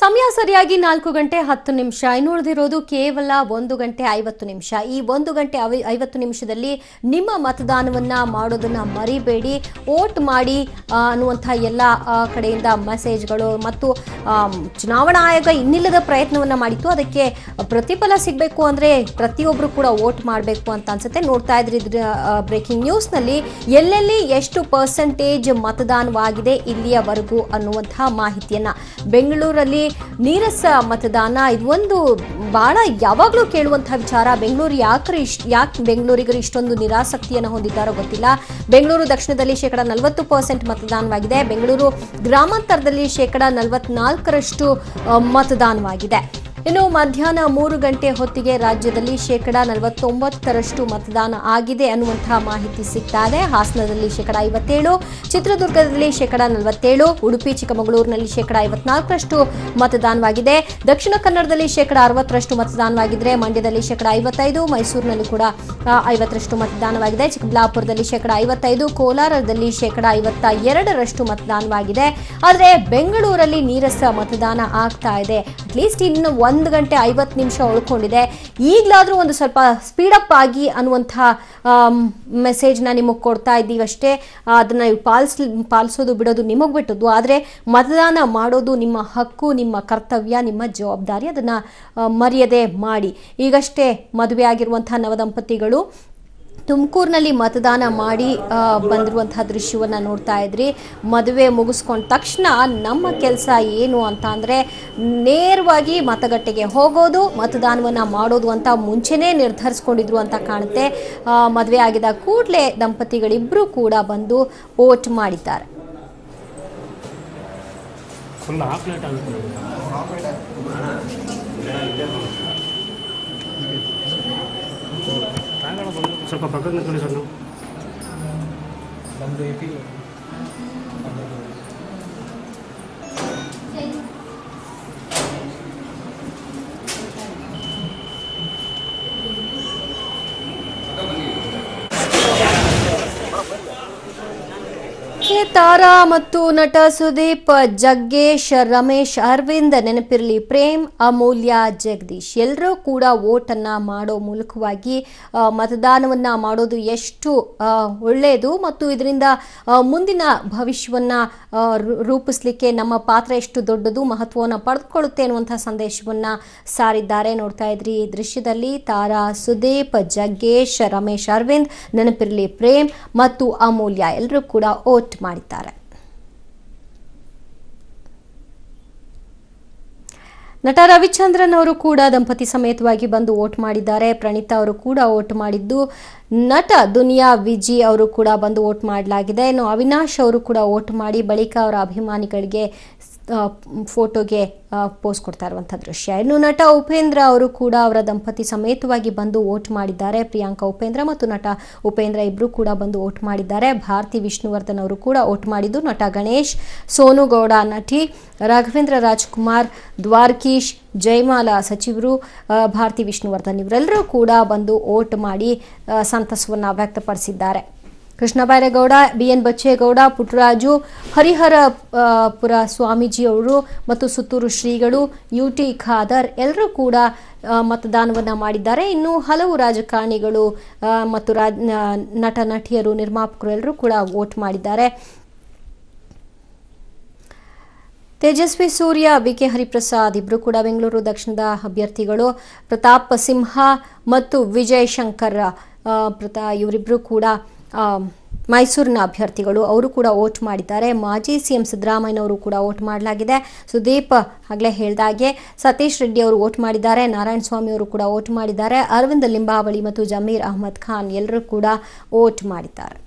ಸಮಯ ಸರಿಯಾಗಿ ನಾಲ್ಕು ಗಂಟೆ ಹತ್ತು ನಿಮಿಷ ಇನ್ನುಳಿದಿರೋದು ಕೇವಲ ಒಂದು ಗಂಟೆ ಐವತ್ತು ನಿಮಿಷ ಈ ಒಂದು ಗಂಟೆ ಐವತ್ತು ನಿಮಿಷದಲ್ಲಿ ನಿಮ್ಮ ಮತದಾನವನ್ನು ಮಾಡೋದನ್ನು ಮರಿಬೇಡಿ ವೋಟ್ ಮಾಡಿ ಅನ್ನುವಂಥ ಎಲ್ಲ ಕಡೆಯಿಂದ ಮೆಸೇಜ್ಗಳು ಮತ್ತು ಚುನಾವಣಾ ಆಯೋಗ ಇನ್ನಿಲ್ಲದ ಪ್ರಯತ್ನವನ್ನು ಮಾಡಿತ್ತು ಅದಕ್ಕೆ ಪ್ರತಿಫಲ ಸಿಗಬೇಕು ಅಂದರೆ ಪ್ರತಿಯೊಬ್ಬರು ಕೂಡ ವೋಟ್ ಮಾಡಬೇಕು ಅಂತ ಅನ್ಸುತ್ತೆ ನೋಡ್ತಾ ಇದ್ರಿ ಬ್ರೇಕಿಂಗ್ ನ್ಯೂಸ್ನಲ್ಲಿ ಎಲ್ಲೆಲ್ಲಿ ಎಷ್ಟು ಪರ್ಸೆಂಟೇಜ್ ಮತದಾನವಾಗಿದೆ ಇಲ್ಲಿಯವರೆಗೂ ಅನ್ನುವಂಥ ಮಾಹಿತಿಯನ್ನು ಬೆಂಗಳೂರಲ್ಲಿ ನೀರಸ ಮತದಾನ ಇದೊಂದು ಬಹಳ ಯಾವಾಗಲೂ ಕೇಳುವಂತಹ ವಿಚಾರ ಬೆಂಗಳೂರು ಯಾಕ್ರೆ ಇಷ್ಟ ಯಾಕೆ ಬೆಂಗಳೂರಿಗರು ಇಷ್ಟೊಂದು ನಿರಾಸಕ್ತಿಯನ್ನು ಹೊಂದಿದ್ದಾರೋ ಗೊತ್ತಿಲ್ಲ ಬೆಂಗಳೂರು ದಕ್ಷಿಣದಲ್ಲಿ ಶೇಕಡ ನಲವತ್ತು ಪರ್ಸೆಂಟ್ ಮತದಾನವಾಗಿದೆ ಬೆಂಗಳೂರು ಗ್ರಾಮಾಂತರದಲ್ಲಿ ಶೇಕಡ ನಲವತ್ನಾಲ್ಕರಷ್ಟು ಮತದಾನವಾಗಿದೆ ಇನ್ನು ಮಧ್ಯಾಹ್ನ ಮೂರು ಗಂಟೆ ಹೊತ್ತಿಗೆ ರಾಜ್ಯದಲ್ಲಿ ಶೇಕಡ ನಲವತ್ತೊಂಬತ್ತರಷ್ಟು ಮತದಾನ ಆಗಿದೆ ಅನ್ನುವಂತಹ ಮಾಹಿತಿ ಸಿಗ್ತಾ ಇದೆ ಹಾಸನದಲ್ಲಿ ಶೇಕಡ ಐವತ್ತೇಳು ಚಿತ್ರದುರ್ಗದಲ್ಲಿ ಶೇಕಡ ನಲವತ್ತೇಳು ಉಡುಪಿ ಚಿಕ್ಕಮಗಳೂರಿನಲ್ಲಿ ಶೇಕಡ ಐವತ್ನಾಲ್ಕರಷ್ಟು ಮತದಾನವಾಗಿದೆ ದಕ್ಷಿಣ ಕನ್ನಡದಲ್ಲಿ ಶೇಕಡ ಅರವತ್ತರಷ್ಟು ಮತದಾನವಾಗಿದ್ದರೆ ಮಂಡ್ಯದಲ್ಲಿ ಶೇಕಡ ಐವತ್ತೈದು ಮೈಸೂರಿನಲ್ಲಿ ಕೂಡ ಐವತ್ತರಷ್ಟು ಮತದಾನವಾಗಿದೆ ಚಿಕ್ಕಬಳ್ಳಾಪುರದಲ್ಲಿ ಶೇಕಡ ಐವತ್ತೈದು ಕೋಲಾರದಲ್ಲಿ ಶೇಕಡ ಐವತ್ತ ಎರಡರಷ್ಟು ಮತದಾನವಾಗಿದೆ ಆದರೆ ಬೆಂಗಳೂರಲ್ಲಿ ನೀರಸ ಮತದಾನ ಆಗ್ತಾ ಇದೆ ಅಟ್ಲೀಸ್ಟ್ ಇನ್ನು ಒಂದು ಗಂಟೆ ಐವತ್ತು ನಿಮಿಷ ಉಳ್ಕೊಂಡಿದೆ ಈಗಲಾದರೂ ಒಂದು ಸ್ವಲ್ಪ ಸ್ಪೀಡಪ್ ಆಗಿ ಅನ್ನುವಂಥ ಮೆಸೇಜ್ನ ನಿಮಗೆ ಕೊಡ್ತಾ ಇದ್ದೀವಿ ಅಷ್ಟೇ ಅದನ್ನು ಪಾಲಿಸ್ ಪಾಲಿಸೋದು ಬಿಡೋದು ನಿಮಗೆ ಬಿಟ್ಟದ್ದು ಆದರೆ ಮತದಾನ ಮಾಡೋದು ನಿಮ್ಮ ಹಕ್ಕು ನಿಮ್ಮ ಕರ್ತವ್ಯ ನಿಮ್ಮ ಜವಾಬ್ದಾರಿ ಅದನ್ನು ಮರೆಯದೆ ಮಾಡಿ ಈಗಷ್ಟೇ ಮದುವೆ ಆಗಿರುವಂಥ ನವದಂಪತಿಗಳು ತುಮಕೂರಿನಲ್ಲಿ ಮತದಾನ ಮಾಡಿ ಬಂದಿರುವಂತಹ ದೃಶ್ಯವನ್ನು ನೋಡ್ತಾ ಇದ್ರಿ ಮದುವೆ ಮುಗಿಸ್ಕೊಂಡ ತಕ್ಷಣ ನಮ್ಮ ಕೆಲಸ ಏನು ಅಂತ ಅಂದರೆ ನೇರವಾಗಿ ಮತಗಟ್ಟೆಗೆ ಹೋಗೋದು ಮತದಾನವನ್ನು ಮಾಡೋದು ಅಂತ ಮುಂಚೆನೇ ನಿರ್ಧರಿಸ್ಕೊಂಡಿದ್ರು ಅಂತ ಕಾಣುತ್ತೆ ಮದುವೆ ಆಗಿದ ಕೂಡಲೇ ದಂಪತಿಗಳಿಬ್ಬರೂ ಕೂಡ ಬಂದು ವೋಟ್ ಮಾಡಿದ್ದಾರೆ ಸ್ವಲ್ಪ ಪಕ್ಕದ ತೋರಿಸ ನ ಮ ್ Thank you. ತಾರಾ ಮತ್ತು ನಟ ಸುದೀಪ್ ಜಗ್ಗೇಶ್ ರಮೇಶ್ ಅರವಿಂದ್ ನೆನಪಿರಲಿ ಪ್ರೇಮ್ ಅಮೂಲ್ಯ ಜಗದೀಶ್ ಎಲ್ಲರೂ ಕೂಡ ವೋಟನ್ನು ಮಾಡೋ ಮೂಲಕವಾಗಿ ಮತದಾನವನ್ನು ಮಾಡೋದು ಎಷ್ಟು ಒಳ್ಳೆಯದು ಮತ್ತು ಇದರಿಂದ ಮುಂದಿನ ಭವಿಷ್ಯವನ್ನು ರೂಪಿಸಲಿಕ್ಕೆ ನಮ್ಮ ಪಾತ್ರ ಎಷ್ಟು ದೊಡ್ಡದು ಮಹತ್ವವನ್ನು ಪಡೆದುಕೊಳ್ಳುತ್ತೆ ಅನ್ನುವಂಥ ಸಂದೇಶವನ್ನು ಸಾರಿದ್ದಾರೆ ನೋಡ್ತಾ ಇದ್ರಿ ಈ ದೃಶ್ಯದಲ್ಲಿ ತಾರಾ ಸುದೀಪ್ ಜಗ್ಗೇಶ್ ರಮೇಶ್ ಅರವಿಂದ್ ನೆನಪಿರಲಿ ಪ್ರೇಮ್ ಮತ್ತು ಅಮೂಲ್ಯ ಎಲ್ಲರೂ ಕೂಡ ಓಟ್ ಮಾಡಿದ್ದಾರೆ ನಟ ರವಿಚಂದ್ರನ್ ಅವರು ಕೂಡ ದಂಪತಿ ಸಮೇತವಾಗಿ ಬಂದು ಓಟ್ ಮಾಡಿದ್ದಾರೆ ಪ್ರಣೀತಾ ಅವರು ಕೂಡ ಓಟ್ ಮಾಡಿದ್ದು ನಟ ದುನಿಯಾ ವಿಜಿ ಅವರು ಕೂಡ ಬಂದು ಓಟ್ ಮಾಡಲಾಗಿದೆ ಇನ್ನು ಅವಿನಾಶ್ ಅವರು ಕೂಡ ಓಟ್ ಮಾಡಿ ಬಳಿಕ ಅವರ ಅಭಿಮಾನಿಗಳಿಗೆ ಫೋಟೋಗೆ ಪೋಸ್ ಕೊಡ್ತಾ ಇರುವಂಥ ದೃಶ್ಯ ಇನ್ನು ನಟ ಉಪೇಂದ್ರ ಅವರು ಕೂಡ ಅವರ ದಂಪತಿ ಸಮೇತವಾಗಿ ಬಂದು ವೋಟ್ ಮಾಡಿದ್ದಾರೆ ಪ್ರಿಯಾಂಕಾ ಉಪೇಂದ್ರ ಮತ್ತು ನಟ ಉಪೇಂದ್ರ ಇಬ್ಬರು ಕೂಡ ಬಂದು ವೋಟ್ ಮಾಡಿದ್ದಾರೆ ಭಾರತಿ ವಿಷ್ಣುವರ್ಧನ್ ಅವರು ಕೂಡ ವೋಟ್ ಮಾಡಿದ್ದು ನಟ ಗಣೇಶ್ ಸೋನುಗೌಡ ನಟಿ ರಾಘವೇಂದ್ರ ರಾಜ್ಕುಮಾರ್ ದ್ವಾರಕೀಶ್ ಜಯಮಾಲಾ ಸಚಿವರು ಭಾರತಿ ವಿಷ್ಣುವರ್ಧನ್ ಇವರೆಲ್ಲರೂ ಕೂಡ ಬಂದು ವೋಟ್ ಮಾಡಿ ಸಂತಸವನ್ನು ವ್ಯಕ್ತಪಡಿಸಿದ್ದಾರೆ ಕೃಷ್ಣಬೈರೇಗೌಡ ಬಿಎನ್ ಬಚ್ಚೇಗೌಡ ಪುಟ್ಟರಾಜು ಹರಿಹರ ಪುರ ಸ್ವಾಮೀಜಿಯವರು ಮತ್ತು ಸುತ್ತೂರು ಶ್ರೀಗಳು ಯು ಟಿ ಖಾದರ್ ಎಲ್ಲರೂ ಕೂಡ ಮತದಾನವನ್ನು ಮಾಡಿದ್ದಾರೆ ಇನ್ನು ಹಲವು ರಾಜಕಾರಣಿಗಳು ಮತ್ತು ನಟ ನಟಿಯರು ನಿರ್ಮಾಪಕರು ಎಲ್ಲರೂ ಕೂಡ ವೋಟ್ ಮಾಡಿದ್ದಾರೆ ತೇಜಸ್ವಿ ಸೂರ್ಯ ಕೆ ಹರಿಪ್ರಸಾದ್ ಇಬ್ಬರು ಕೂಡ ಬೆಂಗಳೂರು ದಕ್ಷಿಣದ ಅಭ್ಯರ್ಥಿಗಳು ಪ್ರತಾಪ್ ಸಿಂಹ ಮತ್ತು ವಿಜಯ್ ಶಂಕರ್ ಪ್ರತಾ ಇವರಿಬ್ಬರು ಕೂಡ ಮೈಸೂರಿನ ಅಭ್ಯರ್ಥಿಗಳು ಅವರು ಕೂಡ ಓಟ್ ಮಾಡಿದ್ದಾರೆ ಮಾಜಿ ಸಿ ಎಂ ಸಿದ್ದರಾಮಯ್ಯನವರು ಕೂಡ ಓಟ್ ಮಾಡಲಾಗಿದೆ ಸುದೀಪ್ ಆಗಲೇ ಹೇಳಿದಾಗೆ ಸತೀಶ್ ರೆಡ್ಡಿ ಅವರು ಓಟ್ ಮಾಡಿದ್ದಾರೆ ಸ್ವಾಮಿ ಅವರು ಕೂಡ ಓಟ್ ಮಾಡಿದ್ದಾರೆ ಅರವಿಂದ್ ಲಿಂಬಾವಳಿ ಮತ್ತು ಜಮೀರ್ ಅಹಮದ್ ಖಾನ್ ಎಲ್ಲರೂ ಕೂಡ ಓಟ್ ಮಾಡಿದ್ದಾರೆ